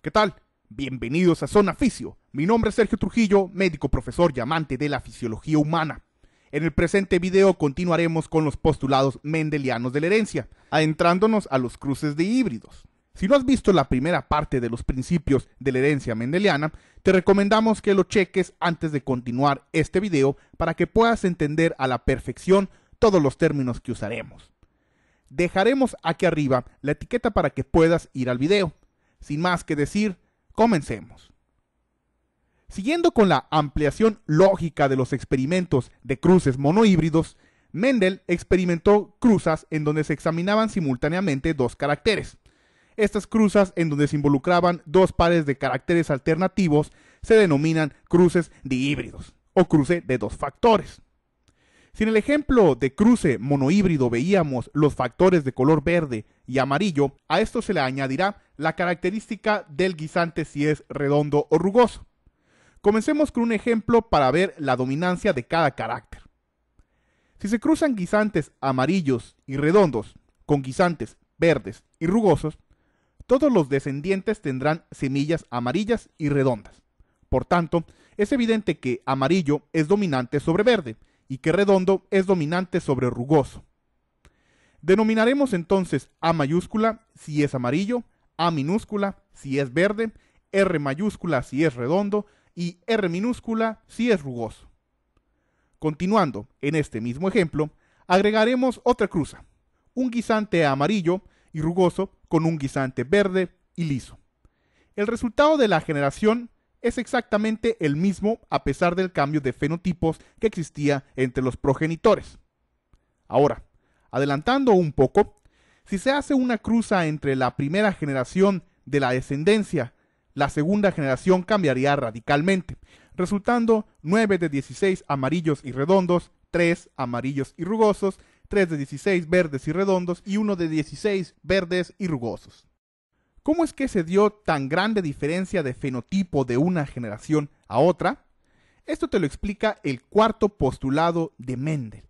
¿Qué tal? Bienvenidos a Zona Fisio. Mi nombre es Sergio Trujillo, médico profesor y amante de la fisiología humana. En el presente video continuaremos con los postulados mendelianos de la herencia, adentrándonos a los cruces de híbridos. Si no has visto la primera parte de los principios de la herencia mendeliana, te recomendamos que lo cheques antes de continuar este video para que puedas entender a la perfección todos los términos que usaremos. Dejaremos aquí arriba la etiqueta para que puedas ir al video. Sin más que decir, comencemos. Siguiendo con la ampliación lógica de los experimentos de cruces monohíbridos, Mendel experimentó cruzas en donde se examinaban simultáneamente dos caracteres. Estas cruzas en donde se involucraban dos pares de caracteres alternativos se denominan cruces dihíbridos o cruce de dos factores. Si en el ejemplo de cruce monohíbrido veíamos los factores de color verde y amarillo, a esto se le añadirá la característica del guisante si es redondo o rugoso. Comencemos con un ejemplo para ver la dominancia de cada carácter. Si se cruzan guisantes amarillos y redondos con guisantes verdes y rugosos, todos los descendientes tendrán semillas amarillas y redondas. Por tanto, es evidente que amarillo es dominante sobre verde y que redondo es dominante sobre rugoso. Denominaremos entonces A mayúscula si es amarillo, A minúscula si es verde, R mayúscula si es redondo y R minúscula si es rugoso. Continuando en este mismo ejemplo, agregaremos otra cruza, un guisante amarillo y rugoso con un guisante verde y liso. El resultado de la generación es exactamente el mismo a pesar del cambio de fenotipos que existía entre los progenitores. Ahora, adelantando un poco, si se hace una cruza entre la primera generación de la descendencia, la segunda generación cambiaría radicalmente, resultando 9 de 16 amarillos y redondos, 3 amarillos y rugosos, 3 de 16 verdes y redondos y 1 de 16 verdes y rugosos. ¿Cómo es que se dio tan grande diferencia de fenotipo de una generación a otra? Esto te lo explica el cuarto postulado de Mendel.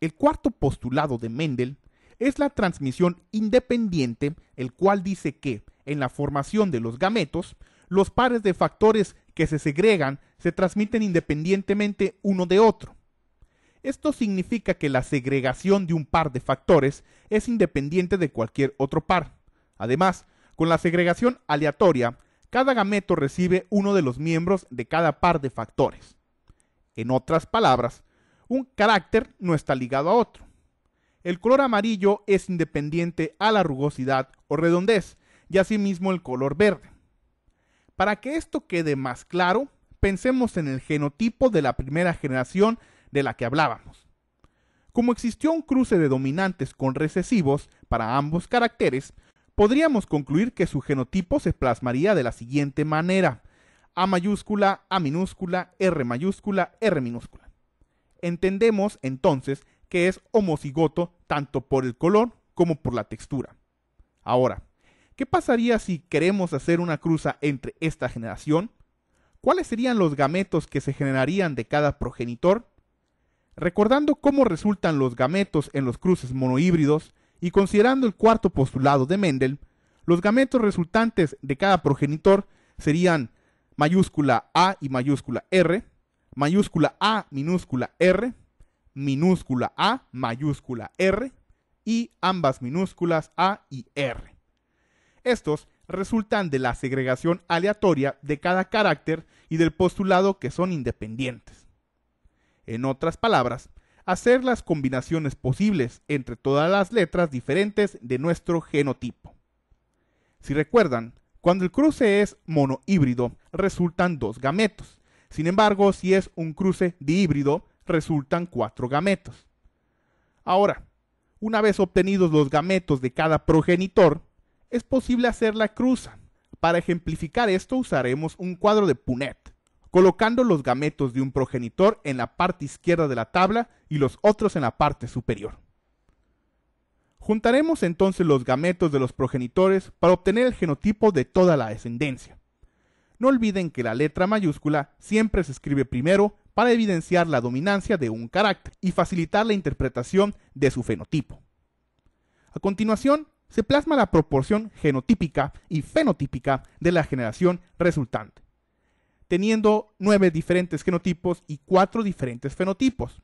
El cuarto postulado de Mendel es la transmisión independiente, el cual dice que, en la formación de los gametos, los pares de factores que se segregan se transmiten independientemente uno de otro. Esto significa que la segregación de un par de factores es independiente de cualquier otro par. Además, con la segregación aleatoria, cada gameto recibe uno de los miembros de cada par de factores. En otras palabras, un carácter no está ligado a otro. El color amarillo es independiente a la rugosidad o redondez, y asimismo el color verde. Para que esto quede más claro, pensemos en el genotipo de la primera generación de la que hablábamos. Como existió un cruce de dominantes con recesivos para ambos caracteres, podríamos concluir que su genotipo se plasmaría de la siguiente manera. A mayúscula, A minúscula, R mayúscula, R minúscula. Entendemos entonces que es homocigoto tanto por el color como por la textura. Ahora, ¿qué pasaría si queremos hacer una cruza entre esta generación? ¿Cuáles serían los gametos que se generarían de cada progenitor? Recordando cómo resultan los gametos en los cruces monohíbridos, y considerando el cuarto postulado de Mendel, los gametos resultantes de cada progenitor serían mayúscula A y mayúscula R, mayúscula A minúscula R, minúscula A mayúscula R y ambas minúsculas A y R. Estos resultan de la segregación aleatoria de cada carácter y del postulado que son independientes. En otras palabras, hacer las combinaciones posibles entre todas las letras diferentes de nuestro genotipo. Si recuerdan, cuando el cruce es monohíbrido, resultan dos gametos. Sin embargo, si es un cruce dihíbrido, resultan cuatro gametos. Ahora, una vez obtenidos los gametos de cada progenitor, es posible hacer la cruza. Para ejemplificar esto usaremos un cuadro de PUNET colocando los gametos de un progenitor en la parte izquierda de la tabla y los otros en la parte superior. Juntaremos entonces los gametos de los progenitores para obtener el genotipo de toda la descendencia. No olviden que la letra mayúscula siempre se escribe primero para evidenciar la dominancia de un carácter y facilitar la interpretación de su fenotipo. A continuación, se plasma la proporción genotípica y fenotípica de la generación resultante teniendo nueve diferentes genotipos y cuatro diferentes fenotipos.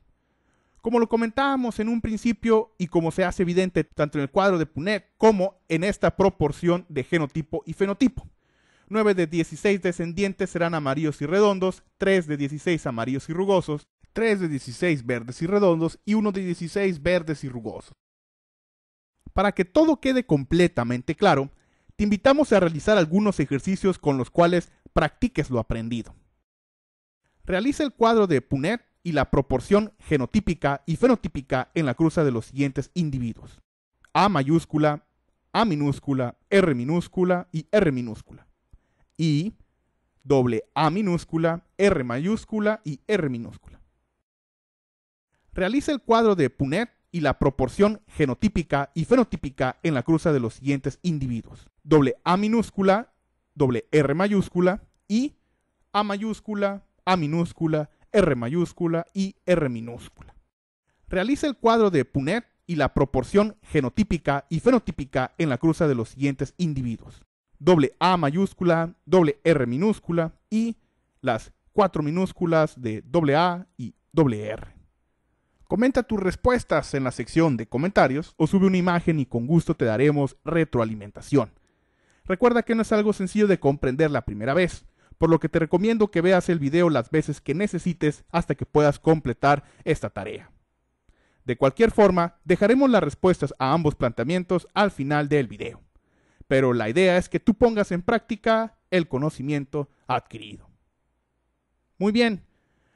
Como lo comentábamos en un principio y como se hace evidente tanto en el cuadro de Punet como en esta proporción de genotipo y fenotipo. 9 de 16 descendientes serán amarillos y redondos, 3 de 16 amarillos y rugosos, 3 de 16 verdes y redondos y 1 de 16 verdes y rugosos. Para que todo quede completamente claro, te invitamos a realizar algunos ejercicios con los cuales practiques lo aprendido. Realiza el cuadro de Punet y la proporción genotípica y fenotípica en la cruza de los siguientes individuos. A mayúscula, A minúscula, R minúscula y R minúscula. Y doble A minúscula, R mayúscula y R minúscula. Realiza el cuadro de Punet y la proporción genotípica y fenotípica en la cruza de los siguientes individuos. Doble A minúscula, doble R mayúscula y A mayúscula, A minúscula, R mayúscula y R minúscula. Realiza el cuadro de Punet y la proporción genotípica y fenotípica en la cruza de los siguientes individuos. Doble A mayúscula, doble R minúscula y las cuatro minúsculas de doble A y doble R. Comenta tus respuestas en la sección de comentarios o sube una imagen y con gusto te daremos retroalimentación. Recuerda que no es algo sencillo de comprender la primera vez, por lo que te recomiendo que veas el video las veces que necesites hasta que puedas completar esta tarea. De cualquier forma, dejaremos las respuestas a ambos planteamientos al final del video, pero la idea es que tú pongas en práctica el conocimiento adquirido. Muy bien,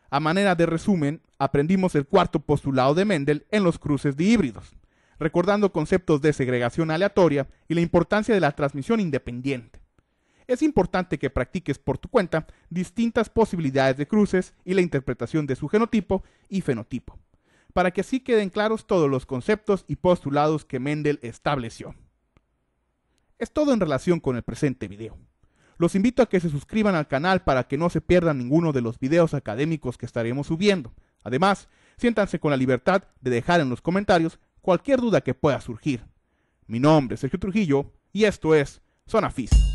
a manera de resumen, aprendimos el cuarto postulado de Mendel en los cruces de híbridos, recordando conceptos de segregación aleatoria y la importancia de la transmisión independiente. Es importante que practiques por tu cuenta distintas posibilidades de cruces y la interpretación de su genotipo y fenotipo, para que así queden claros todos los conceptos y postulados que Mendel estableció. Es todo en relación con el presente video. Los invito a que se suscriban al canal para que no se pierdan ninguno de los videos académicos que estaremos subiendo Además, siéntanse con la libertad de dejar en los comentarios cualquier duda que pueda surgir. Mi nombre es Sergio Trujillo y esto es Zona Física.